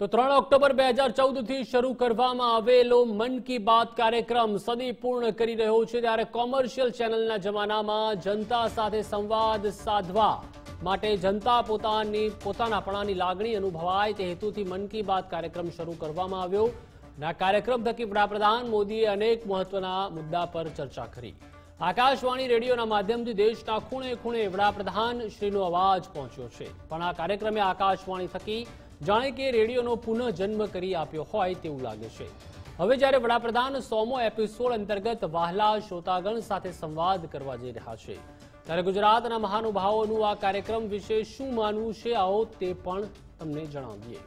તો ત્રણ ઓક્ટોબર બે હજાર ચૌદથી શરૂ કરવામાં આવેલો મન કી બાત કાર્યક્રમ સદી પૂર્ણ કરી રહ્યો છે ત્યારે કોમર્શિયલ ચેનલના જમાનામાં જનતા સાથે સંવાદ સાધવા માટે જનતા પોતાની પોતાનાપણાની લાગણી અનુભવાય તે હેતુથી મન કી બાત કાર્યક્રમ શરૂ કરવામાં આવ્યો આ કાર્યક્રમ થકી વડાપ્રધાન મોદીએ અનેક મહત્વના મુદ્દા પર ચર્ચા કરી આકાશવાણી રેડિયોના માધ્યમથી દેશના ખૂણે ખૂણે વડાપ્રધાન શ્રીનો અવાજ પહોંચ્યો છે પણ આ કાર્યક્રમે આકાશવાણી થકી જાણે કે રેડિયોનો પુનઃ જન્મ કરી આપ્યો હોય તેવું લાગે છે હવે જ્યારે વડાપ્રધાન સોમો એપિસોડ અંતર્ગત વાહલા શ્રોતાગણ સાથે સંવાદ કરવા જઈ રહ્યા છે ત્યારે ગુજરાતના મહાનુભાવોનું આ કાર્યક્રમ વિશે શું માનવું છે આવો તે પણ તમને જણાવીએ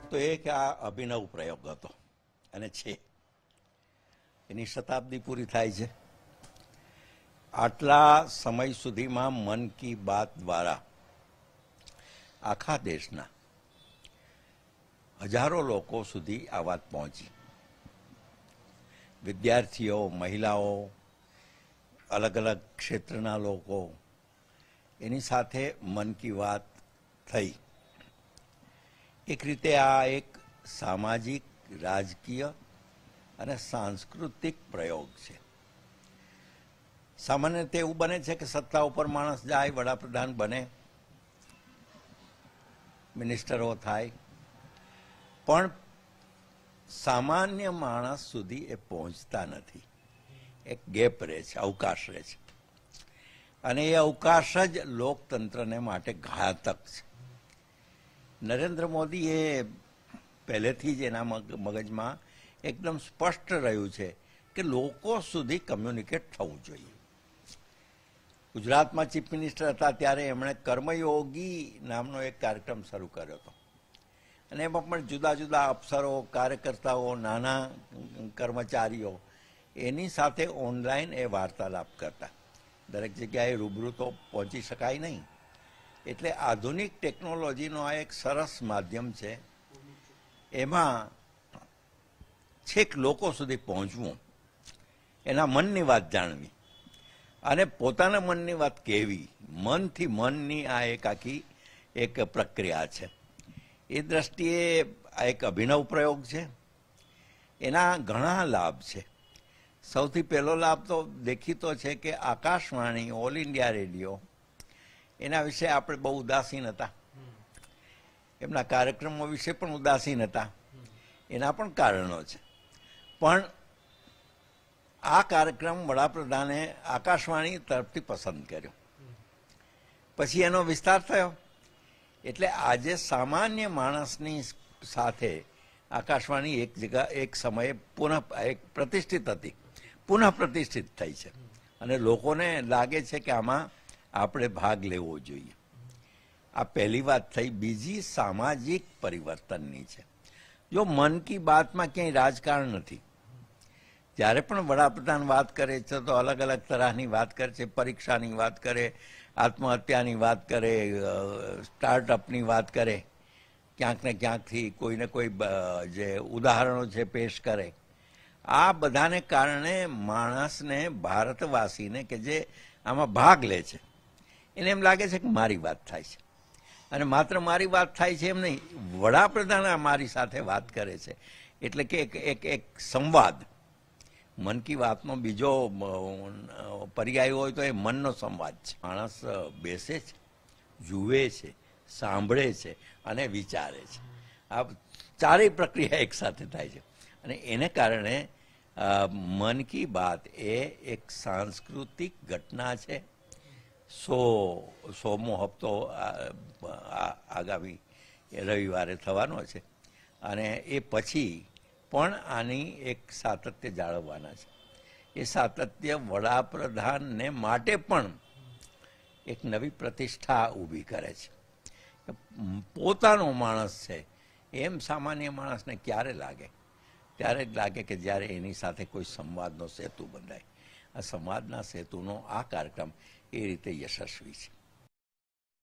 એક તો એ કે આ અભિનવ પ્રયોગ હતો અને છે એની શતાબ્દી પૂરી થાય છે આટલા સમય સુધીમાં મન કી બાત દ્વારા આખા દેશના હજારો લોકો સુધી આ વાત પહોંચી વિદ્યાર્થીઓ મહિલાઓ અલગ અલગ ક્ષેત્રના લોકો એની સાથે મન કી વાત થઈ એક રીતે આ એક સામાજિક રાજકીય અને સાંસ્કૃતિક પ્રયોગ છે સામાન્ય રીતે એવું બને છે કે સત્તા ઉપર માણસ જાય વડાપ્રધાન બને મિનિસ્ટરો થાય પણ સામાન્ય માણસ સુધી એ પહોંચતા નથી એક ગેપ રહે છે અવકાશ રહે છે અને એ અવકાશ જ લોકતંત્રને માટે ઘાતક છે નરેન્દ્ર મોદી એ પહેલેથી જ એના મગજમાં એકદમ સ્પષ્ટ રહ્યું છે કે લોકો સુધી કમ્યુનિકેટ થવું જોઈએ ગુજરાતમાં ચીફ મિનિસ્ટર હતા ત્યારે એમણે કર્મયોગી નામનો એક કાર્યક્રમ શરૂ કર્યો હતો અને એમાં પણ જુદા જુદા અફસરો કાર્યકર્તાઓ નાના કર્મચારીઓ એની સાથે ઓનલાઈન એ વાર્તાલાપ કરતા દરેક જગ્યાએ રૂબરૂ તો પહોંચી શકાય નહીં એટલે આધુનિક ટેકનોલોજીનો આ એક સરસ માધ્યમ છે એમાં છેક લોકો સુધી પહોંચવું એના મનની વાત જાણવી અને પોતાના મનની વાત કહેવી મનથી મનની આ એક આખી એક પ્રક્રિયા છે એ દ્રષ્ટિએ આ એક અભિનવ પ્રયોગ છે એના ઘણા લાભ છે સૌથી પહેલો લાભ તો દેખીતો છે કે આકાશવાણી ઓલ ઇન્ડિયા રેડિયો એના વિશે આપણે બહુ ઉદાસીન હતા એમના કાર્યક્રમો વિશે પણ ઉદાસીન હતા એના પણ કારણો છે પણ આ કાર્યક્રમ વડાપ્રધાને આકાશવાણી તરફથી પસંદ કર્યો પછી એનો વિસ્તાર થયો એટલે આજે સામાન્ય માણસની સાથે આકાશવાણી એક જગ્યા એક સમયે પુનઃ એક પ્રતિષ્ઠિત હતી પુનઃ પ્રતિષ્ઠિત થઈ છે અને લોકોને લાગે છે કે આમાં આપણે ભાગ લેવો જોઈએ આ પહેલી વાત થઈ બીજી સામાજિક પરિવર્તનની છે જો મન કી બાતમાં ક્યાંય રાજકારણ નથી જ્યારે પણ વડાપ્રધાન વાત કરે છે તો અલગ અલગ તરહની વાત કરે છે પરીક્ષાની વાત કરે આત્મહત્યાની વાત કરે સ્ટાર્ટઅપની વાત કરે ક્યાંક ને ક્યાંકથી કોઈને કોઈ જે ઉદાહરણો છે પેશ કરે આ બધાને કારણે માણસને ભારતવાસીને કે જે આમાં ભાગ લે છે એને એમ લાગે છે કે મારી વાત થાય છે અને માત્ર મારી વાત થાય છે એમ નહીં વડાપ્રધાન આ મારી સાથે વાત કરે છે એટલે કે એક એક એક સંવાદ મન કી વાતનો બીજો પર્યાય હોય તો એ મનનો સંવાદ છે માણસ બેસે છે જુએ છે સાંભળે છે અને વિચારે છે આ ચારેય પ્રક્રિયા એકસાથે થાય છે અને એને કારણે મન કી બાત એ એક સાંસ્કૃતિક ઘટના છે સો સોમો હપ્તો આગામી રવિવારે થવાનો છે અને એ પછી પણ આની એક સાતત્ય જાળવવાના છે એ સાતત્ય વડાપ્રધાનને માટે પણ એક નવી પ્રતિષ્ઠા ઊભી કરે છે પોતાનો માણસ છે એમ સામાન્ય માણસને ક્યારે લાગે ત્યારે જ લાગે કે જ્યારે એની સાથે કોઈ સંવાદનો સેતુ બંધાય આ સંવાદના સેતુનો આ કાર્યક્રમ એ રીતે યશસ્વી છે